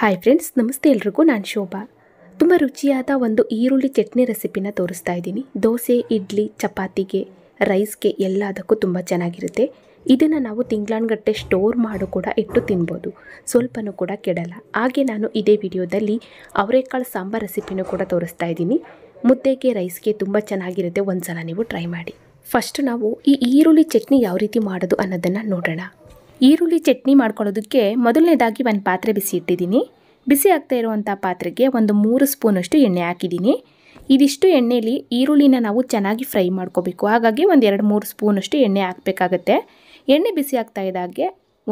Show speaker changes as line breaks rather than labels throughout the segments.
hi friends ನಮಸ್ತೆ ಎಲ್ರಿಗೂ ನಾನು ಶೋಭಾ ತುಂಬ ರುಚಿಯಾದ ಒಂದು ಈರುಳ್ಳಿ ಚಟ್ನಿ ರೆಸಿಪಿನ ತೋರಿಸ್ತಾ ಇದ್ದೀನಿ ದೋಸೆ ಇಡ್ಲಿ ಚಪಾತಿಗೆ ರೈಸ್ಗೆ ಎಲ್ಲದಕ್ಕೂ ತುಂಬ ಚೆನ್ನಾಗಿರುತ್ತೆ ಇದನ್ನು ನಾವು ತಿಂಗಳಾನ್ಗಟ್ಟೆ ಸ್ಟೋರ್ ಮಾಡು ಕೂಡ ಇಟ್ಟು ತಿನ್ಬೋದು ಸ್ವಲ್ಪನೂ ಕೂಡ ಕೆಡಲ್ಲ ಹಾಗೆ ನಾನು ಇದೇ ವಿಡಿಯೋದಲ್ಲಿ ಅವರೆಕಾಳು ಸಾಂಬಾರ್ ರೆಸಿಪಿನೂ ಕೂಡ ತೋರಿಸ್ತಾ ಇದ್ದೀನಿ ಮುದ್ದೆಗೆ ರೈಸ್ಗೆ ತುಂಬ ಚೆನ್ನಾಗಿರುತ್ತೆ ಒಂದು ಸಲ ನೀವು ಟ್ರೈ ಮಾಡಿ ಫಸ್ಟ್ ನಾವು ಈ ಈರುಳ್ಳಿ ಚಟ್ನಿ ಯಾವ ರೀತಿ ಮಾಡೋದು ಅನ್ನೋದನ್ನು ನೋಡೋಣ ಈರುಳ್ಳಿ ಚಟ್ನಿ ಮಾಡ್ಕೊಳ್ಳೋದಕ್ಕೆ ಮೊದಲನೇದಾಗಿ ಒಂದು ಪಾತ್ರೆ ಬಿಸಿ ಇಟ್ಟಿದ್ದೀನಿ ಬಿಸಿ ಆಗ್ತಾ ಇರುವಂಥ ಪಾತ್ರೆಗೆ ಒಂದು ಮೂರು ಸ್ಪೂನಷ್ಟು ಎಣ್ಣೆ ಹಾಕಿದ್ದೀನಿ ಇದಿಷ್ಟು ಎಣ್ಣೆಯಲ್ಲಿ ಈರುಳ್ಳಿನ ನಾವು ಚೆನ್ನಾಗಿ ಫ್ರೈ ಮಾಡ್ಕೋಬೇಕು ಹಾಗಾಗಿ ಒಂದು ಎರಡು ಮೂರು ಸ್ಪೂನಷ್ಟು ಎಣ್ಣೆ ಹಾಕಬೇಕಾಗತ್ತೆ ಎಣ್ಣೆ ಬಿಸಿ ಆಗ್ತಾ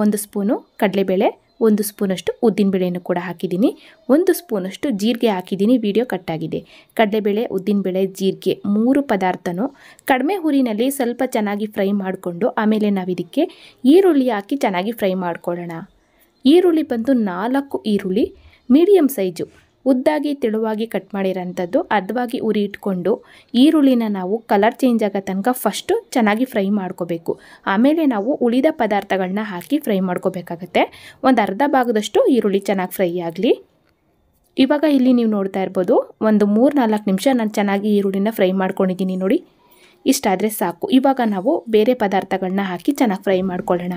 ಒಂದು ಸ್ಪೂನು ಕಡಲೆಬೇಳೆ ಒಂದು ಸ್ಪೂನಷ್ಟು ಉದ್ದಿನಬೇಳೆಯನ್ನು ಕೂಡ ಹಾಕಿದ್ದೀನಿ ಒಂದು ಸ್ಪೂನಷ್ಟು ಜೀರಿಗೆ ಹಾಕಿದ್ದೀನಿ ವಿಡಿಯೋ ಕಟ್ಟಾಗಿದೆ ಕಡಲೆಬೇಳೆ ಉದ್ದಿನಬೇಳೆ ಜೀರಿಗೆ ಮೂರು ಪದಾರ್ಥನೂ ಕಡಿಮೆ ಹುರಿನಲ್ಲಿ ಸ್ವಲ್ಪ ಚೆನ್ನಾಗಿ ಫ್ರೈ ಮಾಡಿಕೊಂಡು ಆಮೇಲೆ ನಾವು ಇದಕ್ಕೆ ಈರುಳ್ಳಿ ಹಾಕಿ ಚೆನ್ನಾಗಿ ಫ್ರೈ ಮಾಡ್ಕೊಳ್ಳೋಣ ಈರುಳ್ಳಿ ಬಂದು ನಾಲ್ಕು ಈರುಳ್ಳಿ ಮೀಡಿಯಮ್ ಸೈಜು ಉದ್ದಾಗಿ ತೆಳುವಾಗಿ ಕಟ್ ಮಾಡಿರೋಂಥದ್ದು ಅದವಾಗಿ ಉರಿ ಇಟ್ಕೊಂಡು ಈರುಳ್ಳಿನ ನಾವು ಕಲರ್ ಚೇಂಜ್ ಆಗೋ ತನಕ ಫಸ್ಟು ಚೆನ್ನಾಗಿ ಫ್ರೈ ಮಾಡ್ಕೋಬೇಕು ಆಮೇಲೆ ನಾವು ಉಳಿದ ಪದಾರ್ಥಗಳನ್ನ ಹಾಕಿ ಫ್ರೈ ಮಾಡ್ಕೋಬೇಕಾಗತ್ತೆ ಒಂದು ಅರ್ಧ ಭಾಗದಷ್ಟು ಈರುಳ್ಳಿ ಚೆನ್ನಾಗಿ ಫ್ರೈ ಆಗಲಿ ಇವಾಗ ಇಲ್ಲಿ ನೀವು ನೋಡ್ತಾ ಇರ್ಬೋದು ಒಂದು ಮೂರು ನಾಲ್ಕು ನಿಮಿಷ ನಾನು ಚೆನ್ನಾಗಿ ಈರುಳ್ಳಿನ ಫ್ರೈ ಮಾಡ್ಕೊಂಡಿದ್ದೀನಿ ನೋಡಿ ಇಷ್ಟಾದರೆ ಸಾಕು ಇವಾಗ ನಾವು ಬೇರೆ ಪದಾರ್ಥಗಳನ್ನ ಹಾಕಿ ಚೆನ್ನಾಗಿ ಫ್ರೈ ಮಾಡ್ಕೊಳ್ಳೋಣ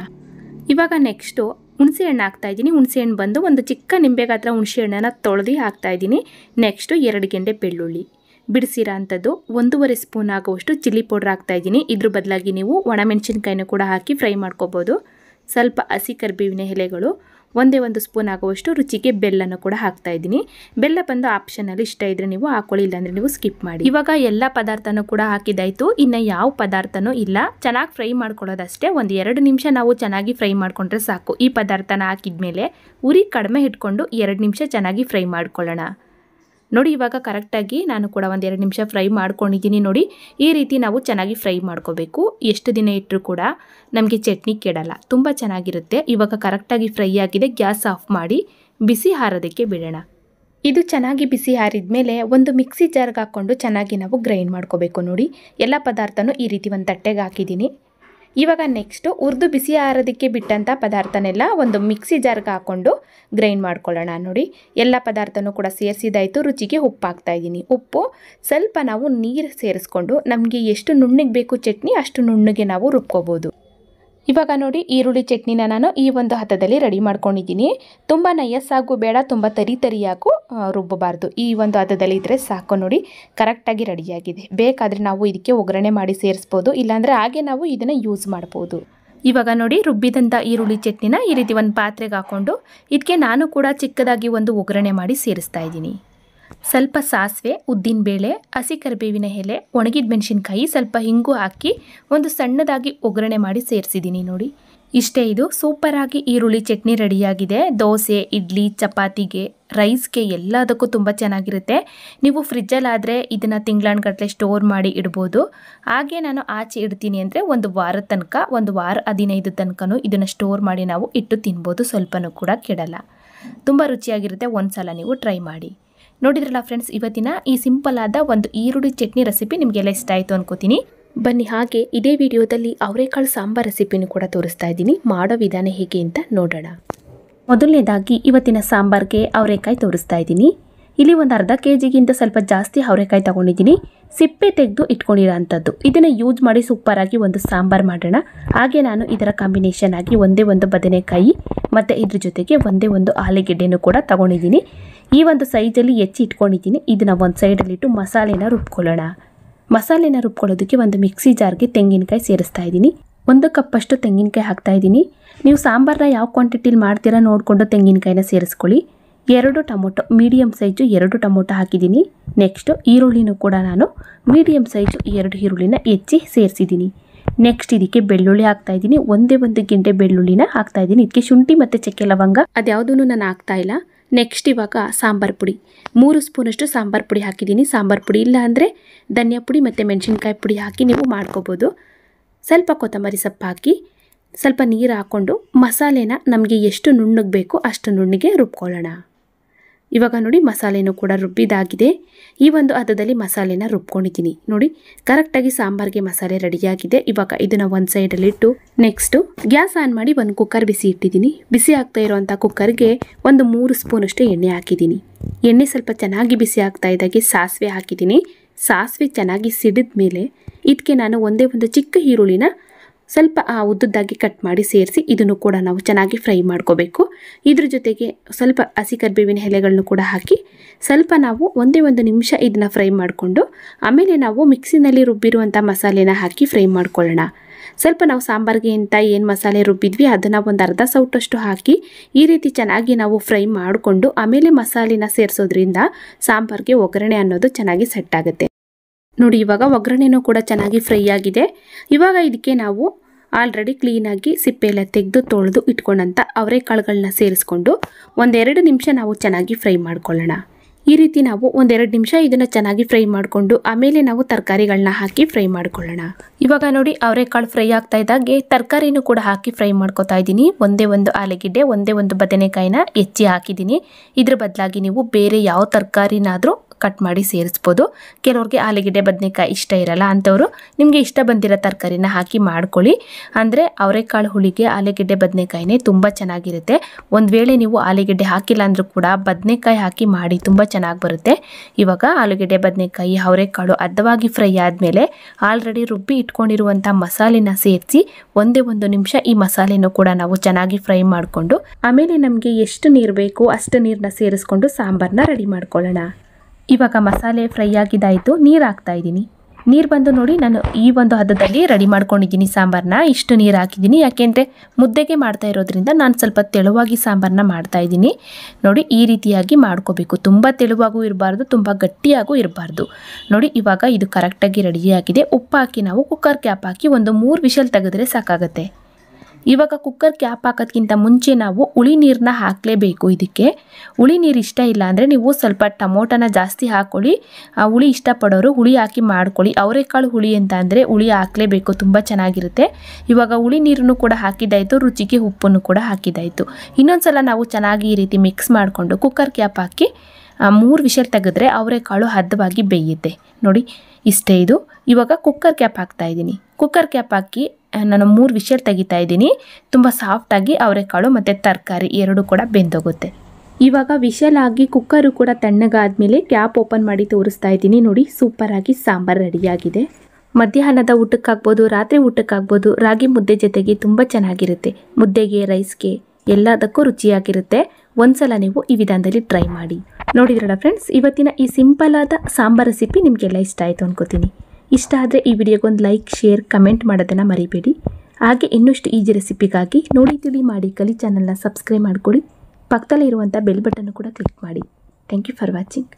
ಇವಾಗ ನೆಕ್ಸ್ಟು ಹುಣಸೆ ಹಣ್ಣು ಇದ್ದೀನಿ ಹುಣಸೆ ಹಣ್ಣು ಬಂದು ಒಂದು ಚಿಕ್ಕ ನಿಂಬೆ ಗಾತ್ರ ಹುಣಸೆ ಹಣ್ಣನ್ನು ತೊಳೆದು ಇದ್ದೀನಿ ನೆಕ್ಸ್ಟು ಎರಡು ಗೆಂಡೆ ಬೆಳ್ಳುಳ್ಳಿ ಬಿಡಿಸಿರೋ ಅಂಥದ್ದು ಒಂದೂವರೆ ಸ್ಪೂನ್ ಆಗುವಷ್ಟು ಚಿಲ್ಲಿ ಪೌಡ್ರ್ ಇದ್ದೀನಿ ಇದ್ರ ಬದಲಾಗಿ ನೀವು ಒಣಮೆಣಸಿನ್ಕಾಯಿನೂ ಕೂಡ ಹಾಕಿ ಫ್ರೈ ಮಾಡ್ಕೋಬೋದು ಸ್ವಲ್ಪ ಹಸಿ ಕರಿಬೇವಿನ ಎಲೆಗಳು ಒಂದೇ ಒಂದು ಸ್ಪೂನ್ ಆಗುವಷ್ಟು ರುಚಿಗೆ ಬೆಲ್ಲನ ಕೂಡ ಹಾಕ್ತಾ ಇದ್ದೀನಿ ಬೆಲ್ಲ ಬಂದು ಆಪ್ಷನಲ್ಲಿ ಇಷ್ಟ ಇದ್ದರೆ ನೀವು ಹಾಕೊಳ್ಳಿ ಇಲ್ಲಾಂದ್ರೆ ನೀವು ಸ್ಕಿಪ್ ಮಾಡಿ ಇವಾಗ ಎಲ್ಲ ಪದಾರ್ಥನೂ ಕೂಡ ಹಾಕಿದಾಯಿತು ಇನ್ನು ಯಾವ ಪದಾರ್ಥನೂ ಇಲ್ಲ ಚೆನ್ನಾಗಿ ಫ್ರೈ ಮಾಡ್ಕೊಳ್ಳೋದಷ್ಟೇ ಒಂದು ಎರಡು ನಿಮಿಷ ನಾವು ಚೆನ್ನಾಗಿ ಫ್ರೈ ಮಾಡಿಕೊಂಡ್ರೆ ಸಾಕು ಈ ಪದಾರ್ಥನ ಹಾಕಿದ ಮೇಲೆ ಉರಿ ಕಡಿಮೆ ಇಟ್ಕೊಂಡು ಎರಡು ನಿಮಿಷ ಚೆನ್ನಾಗಿ ಫ್ರೈ ಮಾಡ್ಕೊಳ್ಳೋಣ ನೋಡಿ ಇವಾಗ ಕರೆಕ್ಟಾಗಿ ನಾನು ಕೂಡ ಒಂದೆರಡು ನಿಮಿಷ ಫ್ರೈ ಮಾಡ್ಕೊಂಡಿದ್ದೀನಿ ನೋಡಿ ಈ ರೀತಿ ನಾವು ಚೆನ್ನಾಗಿ ಫ್ರೈ ಮಾಡ್ಕೋಬೇಕು ಎಷ್ಟು ದಿನ ಇಟ್ಟರೂ ಕೂಡ ನಮಗೆ ಚಟ್ನಿ ಕೆಡಲ್ಲ ತುಂಬ ಚೆನ್ನಾಗಿರುತ್ತೆ ಇವಾಗ ಕರೆಕ್ಟಾಗಿ ಫ್ರೈ ಆಗಿದೆ ಗ್ಯಾಸ್ ಆಫ್ ಮಾಡಿ ಬಿಸಿ ಹಾರೋದಕ್ಕೆ ಬಿಡೋಣ ಇದು ಚೆನ್ನಾಗಿ ಬಿಸಿ ಹಾರಿದ ಮೇಲೆ ಒಂದು ಮಿಕ್ಸಿ ಜಾರ್ಗೆ ಹಾಕ್ಕೊಂಡು ಚೆನ್ನಾಗಿ ನಾವು ಗ್ರೈಂಡ್ ಮಾಡ್ಕೋಬೇಕು ನೋಡಿ ಎಲ್ಲ ಪದಾರ್ಥನೂ ಈ ರೀತಿ ಒಂದು ತಟ್ಟೆಗೆ ಹಾಕಿದ್ದೀನಿ ಇವಾಗ ನೆಕ್ಸ್ಟು ಹುರಿದು ಬಿಸಿ ಆರೋದಕ್ಕೆ ಬಿಟ್ಟಂಥ ಪದಾರ್ಥನೆಲ್ಲ ಒಂದು ಮಿಕ್ಸಿ ಜಾರ್ಗೆ ಹಾಕ್ಕೊಂಡು ಗ್ರೈಂಡ್ ಮಾಡ್ಕೊಳ್ಳೋಣ ನೋಡಿ ಎಲ್ಲ ಪದಾರ್ಥನೂ ಕೂಡ ಸೇರಿಸಿದಾಯಿತು ರುಚಿಗೆ ಉಪ್ಪು ಹಾಕ್ತಾ ಇದ್ದೀನಿ ಉಪ್ಪು ಸ್ವಲ್ಪ ನಾವು ನೀರು ಸೇರಿಸ್ಕೊಂಡು ನಮಗೆ ಎಷ್ಟು ನುಣ್ಣಗೆ ಬೇಕು ಚಟ್ನಿ ಅಷ್ಟು ನುಣ್ಣಗೆ ನಾವು ರುಬ್ಕೋಬೋದು ಇವಾಗ ನೋಡಿ ಈರುಳ್ಳಿ ಚಟ್ನಿನ ನಾನು ಈ ಒಂದು ಹತ್ತದಲ್ಲಿ ರೆಡಿ ಮಾಡ್ಕೊಂಡಿದ್ದೀನಿ ತುಂಬ ನಯಸ್ಸಾಗೂ ಬೇಡ ತುಂಬ ತರಿ ತರಿಯಾಗೂ ರುಬ್ಬಬಾರ್ದು ಈ ಒಂದು ಹದದಲ್ಲಿ ಇದ್ದರೆ ಸಾಕು ನೋಡಿ ಕರೆಕ್ಟಾಗಿ ರೆಡಿಯಾಗಿದೆ ಬೇಕಾದರೆ ನಾವು ಇದಕ್ಕೆ ಒಗ್ಗರಣೆ ಮಾಡಿ ಸೇರಿಸ್ಬೋದು ಇಲ್ಲಾಂದರೆ ಹಾಗೆ ನಾವು ಇದನ್ನು ಯೂಸ್ ಮಾಡ್ಬೋದು ಇವಾಗ ನೋಡಿ ರುಬ್ಬಿದಂಥ ಈರುಳ್ಳಿ ಚಟ್ನಿನ ಈ ರೀತಿ ಒಂದು ಪಾತ್ರೆಗೆ ಹಾಕ್ಕೊಂಡು ಇದಕ್ಕೆ ನಾನು ಕೂಡ ಚಿಕ್ಕದಾಗಿ ಒಂದು ಒಗ್ಗರಣೆ ಮಾಡಿ ಸೇರಿಸ್ತಾ ಇದ್ದೀನಿ ಸ್ವಲ್ಪ ಸಾಸಿವೆ ಉದ್ದಿನಬೇಳೆ ಹಸಿ ಕರಿಬೇವಿನ ಎಲೆ ಒಣಗಿದ ಮೆಣಸಿನ್ಕಾಯಿ ಸ್ವಲ್ಪ ಹಿಂಗು ಹಾಕಿ ಒಂದು ಸಣ್ಣದಾಗಿ ಒಗ್ಗರಣೆ ಮಾಡಿ ಸೇರಿಸಿದ್ದೀನಿ ನೋಡಿ ಇಷ್ಟೇ ಇದು ಸೂಪರಾಗಿ ಈರುಳ್ಳಿ ಚಟ್ನಿ ರೆಡಿಯಾಗಿದೆ ದೋಸೆ ಇಡ್ಲಿ ಚಪಾತಿಗೆ ರೈಸ್ಗೆ ಎಲ್ಲದಕ್ಕೂ ತುಂಬ ಚೆನ್ನಾಗಿರುತ್ತೆ ನೀವು ಫ್ರಿಜ್ಜಲ್ಲಾದರೆ ಇದನ್ನು ತಿಂಗಳಾನ್ಗಟ್ಟಲೆ ಸ್ಟೋರ್ ಮಾಡಿ ಇಡ್ಬೋದು ಹಾಗೆ ನಾನು ಆಚೆ ಇಡ್ತೀನಿ ಅಂದರೆ ಒಂದು ವಾರದ ತನಕ ಒಂದು ವಾರ ಹದಿನೈದು ತನಕನೂ ಇದನ್ನು ಸ್ಟೋರ್ ಮಾಡಿ ನಾವು ಇಟ್ಟು ತಿನ್ಬೋದು ಸ್ವಲ್ಪನೂ ಕೂಡ ಕೆಡಲ್ಲ ತುಂಬ ರುಚಿಯಾಗಿರುತ್ತೆ ಒಂದು ಸಲ ನೀವು ಟ್ರೈ ಮಾಡಿ ನೋಡಿದ್ರಲ್ಲ ಫ್ರೆಂಡ್ಸ್ ಇವತ್ತಿನ ಈ ಸಿಂಪಲ್ ಆದ ಒಂದು ಈರುಳ್ಳಿ ಚಟ್ನಿ ರೆಸಿಪಿ ನಿಮಗೆಲ್ಲ ಇಷ್ಟ ಆಯಿತು ಅನ್ಕೋತೀನಿ ಬನ್ನಿ ಹಾಗೆ ಇದೇ ವಿಡಿಯೋದಲ್ಲಿ ಅವರೆಕಾಳು ಸಾಂಬಾರ್ ರೆಸಿಪಿನೂ ಕೂಡ ತೋರಿಸ್ತಾ ಇದ್ದೀನಿ ಮಾಡೋ ವಿಧಾನ ಹೇಗೆ ಅಂತ ನೋಡೋಣ ಮೊದಲನೇದಾಗಿ ಇವತ್ತಿನ ಸಾಂಬಾರ್ಗೆ ಅವರೆಕಾಯಿ ತೋರಿಸ್ತಾ ಇದ್ದೀನಿ ಇಲ್ಲಿ ಒಂದು ಅರ್ಧ ಕೆಜಿಗಿಂತ ಸ್ವಲ್ಪ ಜಾಸ್ತಿ ಅವರೆಕಾಯಿ ತಗೊಂಡಿದ್ದೀನಿ ಸಿಪ್ಪೆ ತೆಗೆದು ಇಟ್ಕೊಂಡಿರೋ ಅಂಥದ್ದು ಇದನ್ನು ಯೂಸ್ ಮಾಡಿ ಸೂಪರಾಗಿ ಒಂದು ಸಾಂಬಾರು ಮಾಡೋಣ ಹಾಗೆ ನಾನು ಇದರ ಕಾಂಬಿನೇಷನ್ ಆಗಿ ಒಂದೇ ಒಂದು ಬದನೆಕಾಯಿ ಮತ್ತು ಇದ್ರ ಜೊತೆಗೆ ಒಂದೇ ಒಂದು ಆಲೂಗೆಡ್ಡೆನೂ ಕೂಡ ತಗೊಂಡಿದ್ದೀನಿ ಈ ಒಂದು ಸೈಜಲ್ಲಿ ಹೆಚ್ಚಿ ಇಟ್ಕೊಂಡಿದ್ದೀನಿ ಇದನ್ನು ಒಂದು ಸೈಡಲ್ಲಿಟ್ಟು ಮಸಾಲೆನ ರುಬ್ಕೊಳ್ಳೋಣ ಮಸಾಲೆನ ರುಬ್ಕೊಳ್ಳೋದಕ್ಕೆ ಒಂದು ಮಿಕ್ಸಿ ಜಾರ್ಗೆ ತೆಂಗಿನಕಾಯಿ ಸೇರಿಸ್ತಾ ಇದ್ದೀನಿ ಒಂದು ಕಪ್ಪಷ್ಟು ತೆಂಗಿನಕಾಯಿ ಹಾಕ್ತಾ ಇದ್ದೀನಿ ನೀವು ಸಾಂಬಾರನ್ನ ಯಾವ ಕ್ವಾಂಟಿಟಿಲಿ ಮಾಡ್ತೀರಾ ನೋಡಿಕೊಂಡು ತೆಂಗಿನಕಾಯಿನ ಸೇರಿಸ್ಕೊಳ್ಳಿ ಎರಡು ಟೊಮೊಟೊ ಮೀಡಿಯಮ್ ಸೈಜು ಎರಡು ಟೊಮೊಟೊ ಹಾಕಿದ್ದೀನಿ ನೆಕ್ಸ್ಟು ಈರುಳ್ಳಿನೂ ಕೂಡ ನಾನು ಮೀಡಿಯಮ್ ಸೈಜು ಎರಡು ಈರುಳ್ಳಿನ ಹೆಚ್ಚಿ ಸೇರಿಸಿದ್ದೀನಿ ನೆಕ್ಸ್ಟ್ ಇದಕ್ಕೆ ಬೆಳ್ಳುಳ್ಳಿ ಹಾಕ್ತಾ ಇದ್ದೀನಿ ಒಂದೇ ಒಂದು ಗಿಂಡೆ ಬೆಳ್ಳುಳ್ಳಿನ ಹಾಕ್ತಾ ಇದ್ದೀನಿ ಇದಕ್ಕೆ ಶುಂಠಿ ಮತ್ತು ಚಕ್ಕೆ ಲವಂಗ ಅದ್ಯಾವುದೂ ನಾನು ಹಾಕ್ತಾ ಇಲ್ಲ ನೆಕ್ಸ್ಟ್ ಇವಾಗ ಸಾಂಬಾರು ಪುಡಿ ಮೂರು ಸ್ಪೂನಷ್ಟು ಸಾಂಬಾರು ಪುಡಿ ಹಾಕಿದ್ದೀನಿ ಸಾಂಬಾರು ಪುಡಿ ಇಲ್ಲ ಅಂದರೆ ಧನಿಯಾ ಪುಡಿ ಮತ್ತು ಮೆಣಸಿನ್ಕಾಯಿ ಪುಡಿ ಹಾಕಿ ನೀವು ಮಾಡ್ಕೋಬೋದು ಸ್ವಲ್ಪ ಕೊತ್ತಂಬರಿ ಸೊಪ್ಪು ಹಾಕಿ ಸ್ವಲ್ಪ ನೀರು ಹಾಕ್ಕೊಂಡು ಮಸಾಲೆನ ನಮಗೆ ಎಷ್ಟು ನುಣ್ಣಗೆ ಬೇಕೋ ಅಷ್ಟು ನುಣ್ಣಗೆ ರುಬ್ಕೊಳ್ಳೋಣ ಇವಾಗ ನೋಡಿ ಮಸಾಲೆನೂ ಕೂಡ ರುಬ್ಬಿದಾಗಿದೆ ಈ ಒಂದು ಹದದಲ್ಲಿ ಮಸಾಲೆನ ರುಬ್ಕೊಂಡಿದ್ದೀನಿ ನೋಡಿ ಕರೆಕ್ಟಾಗಿ ಸಾಂಬಾರಿಗೆ ಮಸಾಲೆ ರೆಡಿಯಾಗಿದೆ ಇವಾಗ ಇದನ್ನು ಒಂದು ಸೈಡಲ್ಲಿಟ್ಟು ನೆಕ್ಸ್ಟು ಗ್ಯಾಸ್ ಆನ್ ಮಾಡಿ ಒಂದು ಕುಕ್ಕರ್ ಬಿಸಿ ಇಟ್ಟಿದ್ದೀನಿ ಬಿಸಿ ಆಗ್ತಾ ಇರೋವಂಥ ಕುಕ್ಕರ್ಗೆ ಒಂದು ಮೂರು ಸ್ಪೂನಷ್ಟು ಎಣ್ಣೆ ಹಾಕಿದ್ದೀನಿ ಎಣ್ಣೆ ಸ್ವಲ್ಪ ಚೆನ್ನಾಗಿ ಬಿಸಿ ಆಗ್ತಾ ಇದ್ದಾಗೆ ಸಾಸಿವೆ ಹಾಕಿದ್ದೀನಿ ಸಾಸಿವೆ ಚೆನ್ನಾಗಿ ಸಿಡಿದ ಮೇಲೆ ಇದಕ್ಕೆ ನಾನು ಒಂದೇ ಒಂದು ಚಿಕ್ಕ ಈರುಳ್ಳಿನ ಸ್ವಲ್ಪ ಆ ಉದ್ದುದ್ದಾಗಿ ಕಟ್ ಮಾಡಿ ಸೇರಿಸಿ ಇದನ್ನು ಕೂಡ ನಾವು ಚೆನ್ನಾಗಿ ಫ್ರೈ ಮಾಡ್ಕೋಬೇಕು ಇದ್ರ ಜೊತೆಗೆ ಸ್ವಲ್ಪ ಹಸಿ ಕರ್ಬೇವಿನ ಎಲೆಗಳನ್ನು ಕೂಡ ಹಾಕಿ ಸ್ವಲ್ಪ ನಾವು ಒಂದೇ ಒಂದು ನಿಮಿಷ ಇದನ್ನ ಫ್ರೈ ಮಾಡಿಕೊಂಡು ಆಮೇಲೆ ನಾವು ಮಿಕ್ಸಿನಲ್ಲಿ ರುಬ್ಬಿರುವಂಥ ಮಸಾಲೆನ ಹಾಕಿ ಫ್ರೈ ಮಾಡ್ಕೊಳ್ಳೋಣ ಸ್ವಲ್ಪ ನಾವು ಸಾಂಬಾರಿಗೆ ಅಂತ ಏನು ಮಸಾಲೆ ರುಬ್ಬಿದ್ವಿ ಅದನ್ನು ಒಂದು ಅರ್ಧ ಸೌಟಷ್ಟು ಹಾಕಿ ಈ ರೀತಿ ಚೆನ್ನಾಗಿ ನಾವು ಫ್ರೈ ಮಾಡಿಕೊಂಡು ಆಮೇಲೆ ಮಸಾಲೆನ ಸೇರಿಸೋದ್ರಿಂದ ಸಾಂಬಾರಿಗೆ ಒಗ್ಗರಣೆ ಅನ್ನೋದು ಚೆನ್ನಾಗಿ ಸೆಟ್ ಆಗುತ್ತೆ ನೋಡಿ ಇವಾಗ ಒಗ್ಗರಣೆನೂ ಕೂಡ ಚೆನ್ನಾಗಿ ಫ್ರೈ ಆಗಿದೆ ಇವಾಗ ಇದಕ್ಕೆ ನಾವು ಆಲ್ರೆಡಿ ಕ್ಲೀನಾಗಿ ಸಿಪ್ಪೆಯೆಲ್ಲ ತೆಗೆದು ತೊಳೆದು ಇಟ್ಕೊಂಡಂಥ ಅವರೆಕಾಳುಗಳನ್ನ ಸೇರಿಸ್ಕೊಂಡು ಒಂದೆರಡು ನಿಮಿಷ ನಾವು ಚೆನ್ನಾಗಿ ಫ್ರೈ ಮಾಡ್ಕೊಳ್ಳೋಣ ಈ ರೀತಿ ನಾವು ಒಂದೆರಡು ನಿಮಿಷ ಇದನ್ನು ಚೆನ್ನಾಗಿ ಫ್ರೈ ಮಾಡಿಕೊಂಡು ಆಮೇಲೆ ನಾವು ತರಕಾರಿಗಳನ್ನ ಹಾಕಿ ಫ್ರೈ ಮಾಡ್ಕೊಳ್ಳೋಣ ಇವಾಗ ನೋಡಿ ಅವರೆಕಾಳು ಫ್ರೈ ಆಗ್ತಾ ಇದ್ದಾಗೆ ತರಕಾರಿನೂ ಕೂಡ ಹಾಕಿ ಫ್ರೈ ಮಾಡ್ಕೊತಾ ಇದ್ದೀನಿ ಒಂದೇ ಒಂದು ಆಲೂಗೆಡ್ಡೆ ಒಂದೇ ಒಂದು ಬದನೆಕಾಯಿನ ಹೆಚ್ಚಿ ಹಾಕಿದ್ದೀನಿ ಇದ್ರ ಬದಲಾಗಿ ನೀವು ಬೇರೆ ಯಾವ ತರಕಾರಿನಾದರೂ ಕಟ್ ಮಾಡಿ ಸೇರಿಸ್ಬೋದು ಕೆಲವ್ರಿಗೆ ಆಲೂಗಡ್ಡೆ ಬದನೆಕಾಯಿ ಇಷ್ಟ ಇರಲ್ಲ ಅಂಥವರು ನಿಮಗೆ ಇಷ್ಟ ಬಂದಿರೋ ತರಕಾರಿನ ಹಾಕಿ ಮಾಡ್ಕೊಳ್ಳಿ ಅಂದರೆ ಅವರೆಕಾಳು ಹುಳಿಗೆ ಆಲೂಗಡ್ಡೆ ಬದನೆಕಾಯಿನೇ ತುಂಬ ಚೆನ್ನಾಗಿರುತ್ತೆ ಒಂದು ವೇಳೆ ನೀವು ಆಲೂಗೆಡ್ಡೆ ಹಾಕಿಲ್ಲ ಅಂದರೂ ಕೂಡ ಬದನೆಕಾಯಿ ಹಾಕಿ ಮಾಡಿ ತುಂಬ ಚೆನ್ನಾಗಿ ಬರುತ್ತೆ ಇವಾಗ ಆಲೂಗೆಡ್ಡೆ ಬದನೆಕಾಯಿ ಅವರೆಕಾಳು ಅರ್ಧವಾಗಿ ಫ್ರೈ ಆದಮೇಲೆ ಆಲ್ರೆಡಿ ರುಬ್ಬಿ ಇಟ್ಕೊಂಡಿರುವಂಥ ಮಸಾಲೆನ ಸೇರಿಸಿ ಒಂದೇ ಒಂದು ನಿಮಿಷ ಈ ಮಸಾಲೆನೂ ಕೂಡ ನಾವು ಚೆನ್ನಾಗಿ ಫ್ರೈ ಮಾಡಿಕೊಂಡು ಆಮೇಲೆ ನಮಗೆ ಎಷ್ಟು ನೀರು ಬೇಕು ಅಷ್ಟು ನೀರನ್ನ ಸೇರಿಸ್ಕೊಂಡು ಸಾಂಬಾರನ್ನ ರೆಡಿ ಮಾಡ್ಕೊಳ್ಳೋಣ ಇವಾಗ ಮಸಾಲೆ ಫ್ರೈ ಆಗಿದ್ದಾಯಿತು ನೀರು ಹಾಕ್ತಾ ಇದ್ದೀನಿ ನೀರು ಬಂದು ನೋಡಿ ನಾನು ಈ ಒಂದು ಹದದಲ್ಲಿ ರೆಡಿ ಮಾಡ್ಕೊಂಡಿದ್ದೀನಿ ಸಾಂಬಾರನ್ನ ಇಷ್ಟು ನೀರು ಹಾಕಿದ್ದೀನಿ ಯಾಕೆಂದರೆ ಮುದ್ದೆಗೆ ಮಾಡ್ತಾ ಇರೋದ್ರಿಂದ ನಾನು ಸ್ವಲ್ಪ ತೆಳುವಾಗಿ ಸಾಂಬಾರನ್ನ ಮಾಡ್ತಾ ಇದ್ದೀನಿ ನೋಡಿ ಈ ರೀತಿಯಾಗಿ ಮಾಡ್ಕೋಬೇಕು ತುಂಬ ತೆಳುವಾಗೂ ಇರಬಾರ್ದು ತುಂಬ ಗಟ್ಟಿಯಾಗೂ ಇರಬಾರ್ದು ನೋಡಿ ಇವಾಗ ಇದು ಕರೆಕ್ಟಾಗಿ ರೆಡಿಯಾಗಿದೆ ಉಪ್ಪು ಹಾಕಿ ನಾವು ಕುಕ್ಕರ್ ಕ್ಯಾಪ್ ಹಾಕಿ ಒಂದು ಮೂರು ವಿಷಲ್ ತೆಗೆದ್ರೆ ಸಾಕಾಗುತ್ತೆ ಇವಾಗ ಕುಕ್ಕರ್ ಕ್ಯಾಪ್ ಹಾಕೋದ್ಕಿಂತ ಮುಂಚೆ ನಾವು ಹುಳಿ ನೀರನ್ನ ಹಾಕಲೇಬೇಕು ಇದಕ್ಕೆ ಹುಳಿ ನೀರು ಇಷ್ಟ ಇಲ್ಲ ಅಂದರೆ ನೀವು ಸ್ವಲ್ಪ ಟೊಮೊಟೊನ ಜಾಸ್ತಿ ಹಾಕ್ಕೊಳ್ಳಿ ಹುಳಿ ಇಷ್ಟಪಡೋರು ಹುಳಿ ಹಾಕಿ ಮಾಡ್ಕೊಳ್ಳಿ ಅವರೆಕಾಳು ಹುಳಿ ಅಂತ ಅಂದರೆ ಹುಳಿ ಹಾಕಲೇಬೇಕು ತುಂಬ ಚೆನ್ನಾಗಿರುತ್ತೆ ಇವಾಗ ಹುಳಿ ನೀರನ್ನು ಕೂಡ ಹಾಕಿದ್ದಾಯಿತು ರುಚಿಗೆ ಉಪ್ಪನ್ನು ಕೂಡ ಹಾಕಿದ್ದಾಯಿತು ಇನ್ನೊಂದು ಸಲ ನಾವು ಚೆನ್ನಾಗಿ ಈ ರೀತಿ ಮಿಕ್ಸ್ ಮಾಡಿಕೊಂಡು ಕುಕ್ಕರ್ ಕ್ಯಾಪ್ ಹಾಕಿ ಮೂರು ವಿಷಲ್ ತೆಗೆದ್ರೆ ಅವರೆಕಾಳು ಹದ್ದವಾಗಿ ಬೇಯುತ್ತೆ ನೋಡಿ ಇಷ್ಟೇ ಇದು ಇವಾಗ ಕುಕ್ಕರ್ ಕ್ಯಾಪ್ ಹಾಕ್ತಾಯಿದ್ದೀನಿ ಕುಕ್ಕರ್ ಕ್ಯಾಪ್ ಹಾಕಿ ನಾನು ಮೂರು ವಿಷಲ್ ತೆಗಿತಾ ಇದ್ದೀನಿ ತುಂಬ ಸಾಫ್ಟಾಗಿ ಅವರೆಕಾಳು ಮತ್ತು ತರಕಾರಿ ಎರಡೂ ಕೂಡ ಬೆಂದೋಗುತ್ತೆ ಇವಾಗ ಆಗಿ ಕುಕ್ಕರು ಕೂಡ ತಣ್ಣಗಾದ್ಮೇಲೆ ಕ್ಯಾಪ್ ಓಪನ್ ಮಾಡಿ ತೋರಿಸ್ತಾ ಇದ್ದೀನಿ ನೋಡಿ ಸೂಪರಾಗಿ ಸಾಂಬಾರು ರೆಡಿಯಾಗಿದೆ ಮಧ್ಯಾಹ್ನದ ಊಟಕ್ಕಾಗ್ಬೋದು ರಾತ್ರಿ ಊಟಕ್ಕಾಗ್ಬೋದು ರಾಗಿ ಮುದ್ದೆ ಜೊತೆಗೆ ತುಂಬ ಚೆನ್ನಾಗಿರುತ್ತೆ ಮುದ್ದೆಗೆ ರೈಸ್ಗೆ ಎಲ್ಲದಕ್ಕೂ ರುಚಿಯಾಗಿರುತ್ತೆ ಒಂದ್ಸಲ ನೀವು ಈ ವಿಧಾನದಲ್ಲಿ ಟ್ರೈ ಮಾಡಿ ನೋಡಿದ್ರಲ್ಲ ಫ್ರೆಂಡ್ಸ್ ಇವತ್ತಿನ ಈ ಸಿಂಪಲ್ ಆದ ಸಾಂಬಾರ್ ರೆಸಿಪಿ ನಿಮಗೆಲ್ಲ ಇಷ್ಟ ಆಯಿತು ಅನ್ಕೋತೀನಿ ಇಷ್ಟ ಆದರೆ ಈ ವಿಡಿಯೋಗೊಂದು ಲೈಕ್ ಶೇರ್ ಕಮೆಂಟ್ ಮಾಡೋದನ್ನು ಮರಿಬೇಡಿ ಹಾಗೆ ಇನ್ನಷ್ಟು ಈಜಿ ರೆಸಿಪಿಗಾಗಿ ನೋಡಿ ತಿಳಿ ಮಾಡಿ ಕಲಿ ಚಾನಲ್ನ ಸಬ್ಸ್ಕ್ರೈಬ್ ಮಾಡಿಕೊಡಿ ಇರುವಂಥ ಬೆಲ್ ಬಟನ್ನು ಕೂಡ ಕ್ಲಿಕ್ ಮಾಡಿ ಥ್ಯಾಂಕ್ ಯು ಫಾರ್ ವಾಚಿಂಗ್